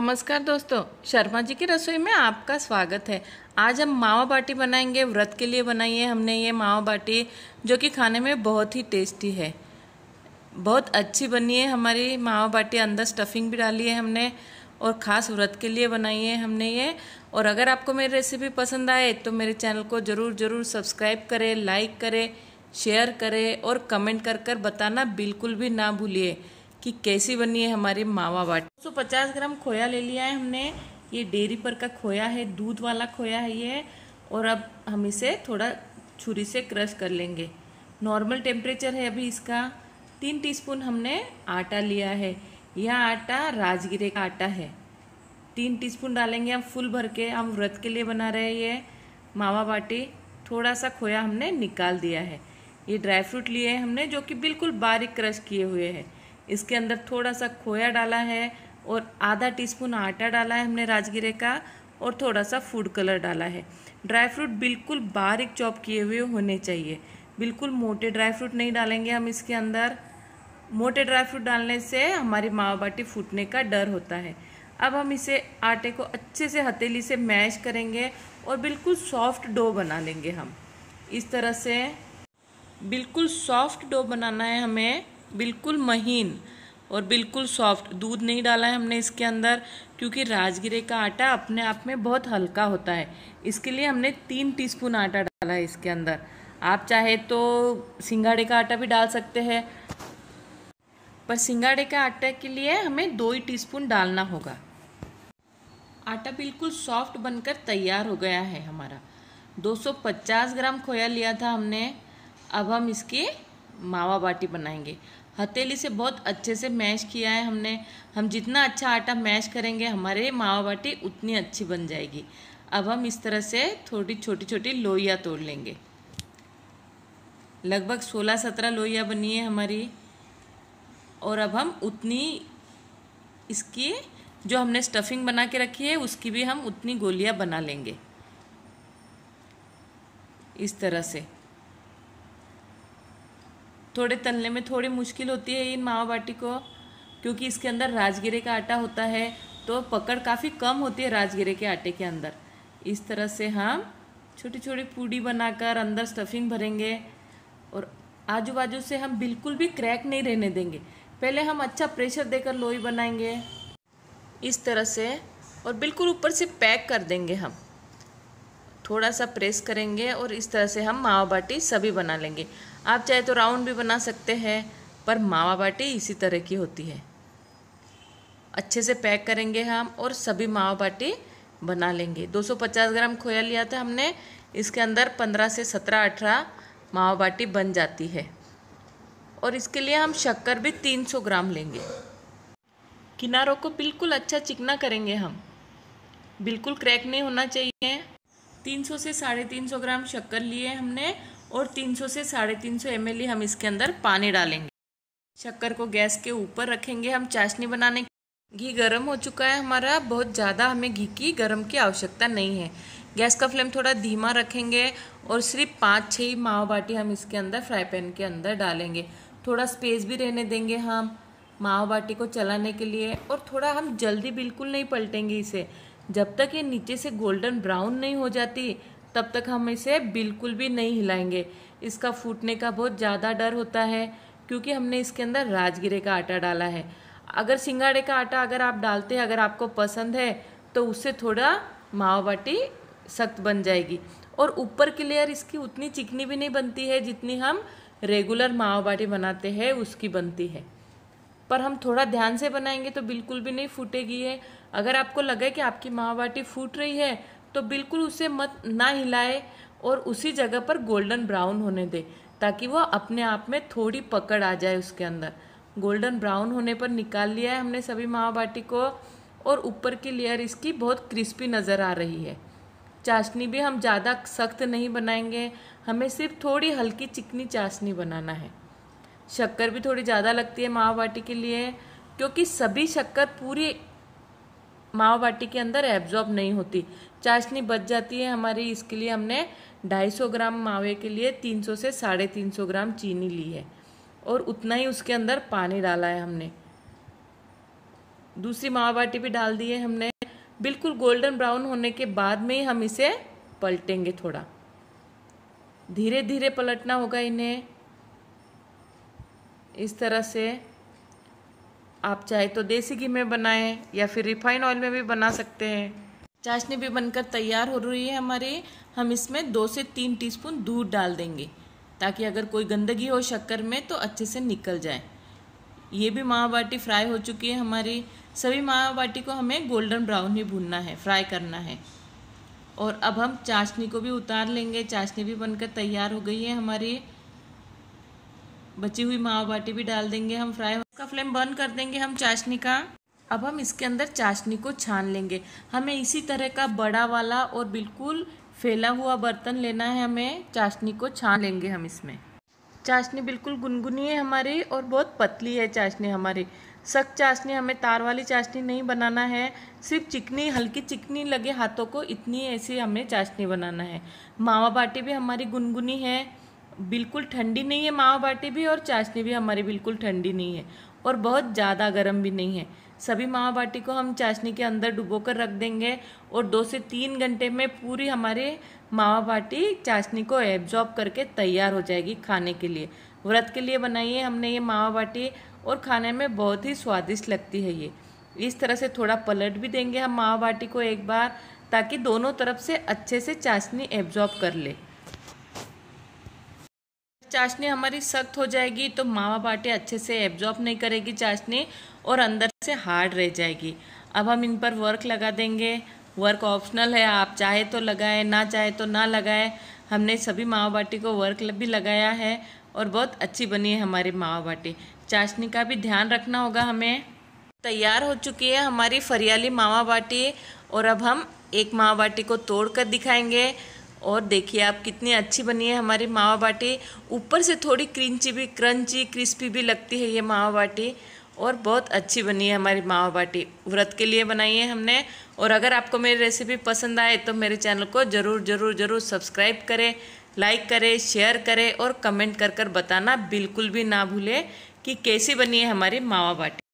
नमस्कार दोस्तों शर्मा जी की रसोई में आपका स्वागत है आज हम मावा बाटी बनाएंगे व्रत के लिए बनाई है हमने ये मावा बाटी जो कि खाने में बहुत ही टेस्टी है बहुत अच्छी बनी है हमारी मावा बाटी अंदर स्टफिंग भी डाली है हमने और ख़ास व्रत के लिए बनाई है हमने ये और अगर आपको मेरी रेसिपी पसंद आए तो मेरे चैनल को ज़रूर ज़रूर सब्सक्राइब करें लाइक करें शेयर करें और कमेंट कर कर बताना बिल्कुल भी ना भूलिए कि कैसी बनी है हमारे मावा बाटी सौ पचास ग्राम खोया ले लिया है हमने ये डेयरी पर का खोया है दूध वाला खोया है ये और अब हम इसे थोड़ा छुरी से क्रश कर लेंगे नॉर्मल टेम्परेचर है अभी इसका तीन टीस्पून हमने आटा लिया है यह आटा राजगिरे का आटा है तीन टीस्पून डालेंगे हम फुल भर के हम व्रत के लिए बना रहे हैं ये मावा बाटी थोड़ा सा खोया हमने निकाल दिया है ये ड्राई फ्रूट लिए हैं हमने जो कि बिल्कुल बारीक क्रश किए हुए हैं इसके अंदर थोड़ा सा खोया डाला है और आधा टीस्पून आटा डाला है हमने राजगिरे का और थोड़ा सा फूड कलर डाला है ड्राई फ्रूट बिल्कुल बारीक चॉप किए हुए होने चाहिए बिल्कुल मोटे ड्राई फ्रूट नहीं डालेंगे हम इसके अंदर मोटे ड्राई फ्रूट डालने से हमारी मावा बाटी फूटने का डर होता है अब हम इसे आटे को अच्छे से हथेली से मैश करेंगे और बिल्कुल सॉफ्ट डो बना लेंगे हम इस तरह से बिल्कुल सॉफ्ट डो बनाना है हमें बिल्कुल महीन और बिल्कुल सॉफ्ट दूध नहीं डाला है हमने इसके अंदर क्योंकि राजगिरे का आटा अपने आप में बहुत हल्का होता है इसके लिए हमने तीन टीस्पून आटा डाला है इसके अंदर आप चाहे तो सिंगाड़े का आटा भी डाल सकते हैं पर सिंगाड़े का आटा के लिए हमें दो ही टी डालना होगा आटा बिल्कुल सॉफ्ट बनकर तैयार हो गया है हमारा 250 ग्राम खोया लिया था हमने अब हम इसकी मावा बाटी बनाएंगे हथेली से बहुत अच्छे से मैश किया है हमने हम जितना अच्छा आटा मैश करेंगे हमारे मावा बाटी उतनी अच्छी बन जाएगी अब हम इस तरह से थोड़ी छोटी छोटी लोइयाँ तोड़ लेंगे लगभग सोलह सत्रह लोइयाँ बनी है हमारी और अब हम उतनी इसकी जो हमने स्टफिंग बना के रखी है उसकी भी हम उतनी गोलियाँ बना लेंगे इस तरह से थोड़े तलने में थोड़ी मुश्किल होती है इन मावा बाटी को क्योंकि इसके अंदर राजगिरे का आटा होता है तो पकड़ काफ़ी कम होती है राजगिरे के आटे के अंदर इस तरह से हम छोटी छोटी पूड़ी बनाकर अंदर स्टफिंग भरेंगे और आजू बाजू से हम बिल्कुल भी क्रैक नहीं रहने देंगे पहले हम अच्छा प्रेशर देकर लोई बनाएंगे इस तरह से और बिल्कुल ऊपर से पैक कर देंगे हम थोड़ा सा प्रेस करेंगे और इस तरह से हम मावा बाटी सभी बना लेंगे आप चाहे तो राउंड भी बना सकते हैं पर मावा बाटी इसी तरह की होती है अच्छे से पैक करेंगे हम और सभी मावा बाटी बना लेंगे 250 ग्राम खोया लिया था हमने इसके अंदर 15 से 17-18 मावा बाटी बन जाती है और इसके लिए हम शक्कर भी 300 ग्राम लेंगे किनारों को बिल्कुल अच्छा चिकना करेंगे हम बिल्कुल क्रैक नहीं होना चाहिए 300 से साढ़े तीन सौ ग्राम शक्कर लिए हमने और 300 से साढ़े तीन सौ एम e हम इसके अंदर पानी डालेंगे शक्कर को गैस के ऊपर रखेंगे हम चाशनी बनाने घी गर्म हो चुका है हमारा बहुत ज़्यादा हमें घी की गर्म की आवश्यकता नहीं है गैस का फ्लेम थोड़ा धीमा रखेंगे और सिर्फ पाँच छः ही मावा बाटी हम इसके अंदर फ्राई पैन के अंदर डालेंगे थोड़ा स्पेस भी रहने देंगे हम मावा बाटी को चलाने के लिए और थोड़ा हम जल्दी बिल्कुल नहीं पलटेंगे इसे जब तक ये नीचे से गोल्डन ब्राउन नहीं हो जाती तब तक हम इसे बिल्कुल भी नहीं हिलाएंगे इसका फूटने का बहुत ज़्यादा डर होता है क्योंकि हमने इसके अंदर राजगिरे का आटा डाला है अगर सिंगाड़े का आटा अगर आप डालते हैं अगर आपको पसंद है तो उससे थोड़ा माओ बाटी सख्त बन जाएगी और ऊपर की लेयर इसकी उतनी चिकनी भी नहीं बनती है जितनी हम रेगुलर माओ बाटी बनाते हैं उसकी बनती है पर हम थोड़ा ध्यान से बनाएंगे तो बिल्कुल भी नहीं फूटेगी है अगर आपको लगे कि आपकी माओ बाटी फूट रही है तो बिल्कुल उसे मत ना हिलाए और उसी जगह पर गोल्डन ब्राउन होने दे ताकि वह अपने आप में थोड़ी पकड़ आ जाए उसके अंदर गोल्डन ब्राउन होने पर निकाल लिया है हमने सभी बाटी को और ऊपर की लेयर इसकी बहुत क्रिस्पी नज़र आ रही है चाशनी भी हम ज़्यादा सख्त नहीं बनाएंगे हमें सिर्फ थोड़ी हल्की चिकनी चाशनी बनाना है शक्कर भी थोड़ी ज़्यादा लगती है मावा बाटी के लिए क्योंकि सभी शक्कर पूरी मावाबाटी बाटी के अंदर एब्जॉर्ब नहीं होती चाशनी बच जाती है हमारी इसके लिए हमने 250 ग्राम मावे के लिए 300 से साढ़े तीन ग्राम चीनी ली है और उतना ही उसके अंदर पानी डाला है हमने दूसरी मावाबाटी बाटी भी डाल दी है हमने बिल्कुल गोल्डन ब्राउन होने के बाद में ही हम इसे पलटेंगे थोड़ा धीरे धीरे पलटना होगा इन्हें इस तरह से आप चाहे तो देसी घी में बनाएं या फिर रिफाइन ऑयल में भी बना सकते हैं चाशनी भी बनकर तैयार हो रही है हमारी हम इसमें दो से तीन टीस्पून दूध डाल देंगे ताकि अगर कोई गंदगी हो शक्कर में तो अच्छे से निकल जाए ये भी मावा बाटी फ्राई हो चुकी है हमारी सभी मावा बाटी को हमें गोल्डन ब्राउन ही भूनना है फ्राई करना है और अब हम चाशनी को भी उतार लेंगे चाशनी भी बनकर तैयार हो गई है हमारी बची हुई मावा बाटी भी डाल देंगे हम फ्राई फ्लेम बंद कर देंगे हम चाशनी का अब हम इसके अंदर चाशनी को छान लेंगे हमें इसी तरह का बड़ा वाला और बिल्कुल फैला हुआ बर्तन लेना है हमें चाशनी को छान लेंगे हम इसमें चाशनी बिल्कुल गुनगुनी है हमारी और बहुत पतली है चाशनी हमारी सख्त चाशनी हमें तार वाली चाशनी नहीं बनाना है सिर्फ चिकनी हल्की चिकनी लगे हाथों को इतनी ऐसी हमें चाशनी बनाना है मावा बाटी भी हमारी गुनगुनी है बिल्कुल ठंडी नहीं है मावा बाटी भी और चाशनी भी हमारी बिल्कुल ठंडी नहीं है और बहुत ज़्यादा गर्म भी नहीं है सभी मावा बाटी को हम चाशनी के अंदर डुबो कर रख देंगे और दो से तीन घंटे में पूरी हमारे मावा बाटी चाशनी को एब्जॉर्ब करके तैयार हो जाएगी खाने के लिए व्रत के लिए बनाई है हमने ये मावा बाटी और खाने में बहुत ही स्वादिष्ट लगती है ये इस तरह से थोड़ा पलट भी देंगे हम मावा बाटी को एक बार ताकि दोनों तरफ से अच्छे से चाशनी एब्जॉर्ब कर ले चाशनी हमारी सख्त हो जाएगी तो मावा बाटी अच्छे से एब्जॉर्ब नहीं करेगी चाशनी और अंदर से हार्ड रह जाएगी अब हम इन पर वर्क लगा देंगे वर्क ऑप्शनल है आप चाहे तो लगाएं ना चाहे तो ना लगाएं हमने सभी मावा बाटी को वर्क भी लगाया है और बहुत अच्छी बनी है हमारी मावा बाटी चाशनी का भी ध्यान रखना होगा हमें तैयार हो चुकी है हमारी फरियाली मावा बाटी और अब हम एक मावा बाटी को तोड़ कर दिखाएंगे और देखिए आप कितनी अच्छी बनी है हमारी मावा बाटी ऊपर से थोड़ी क्रिंची भी क्रंची क्रिस्पी भी लगती है ये मावा बाटी और बहुत अच्छी बनी है हमारी मावा बाटी व्रत के लिए बनाई है हमने और अगर आपको मेरी रेसिपी पसंद आए तो मेरे चैनल को ज़रूर ज़रूर ज़रूर सब्सक्राइब करें लाइक करें शेयर करें और कमेंट कर कर बताना बिल्कुल भी ना भूलें कि कैसी बनी है हमारी मावा बाटी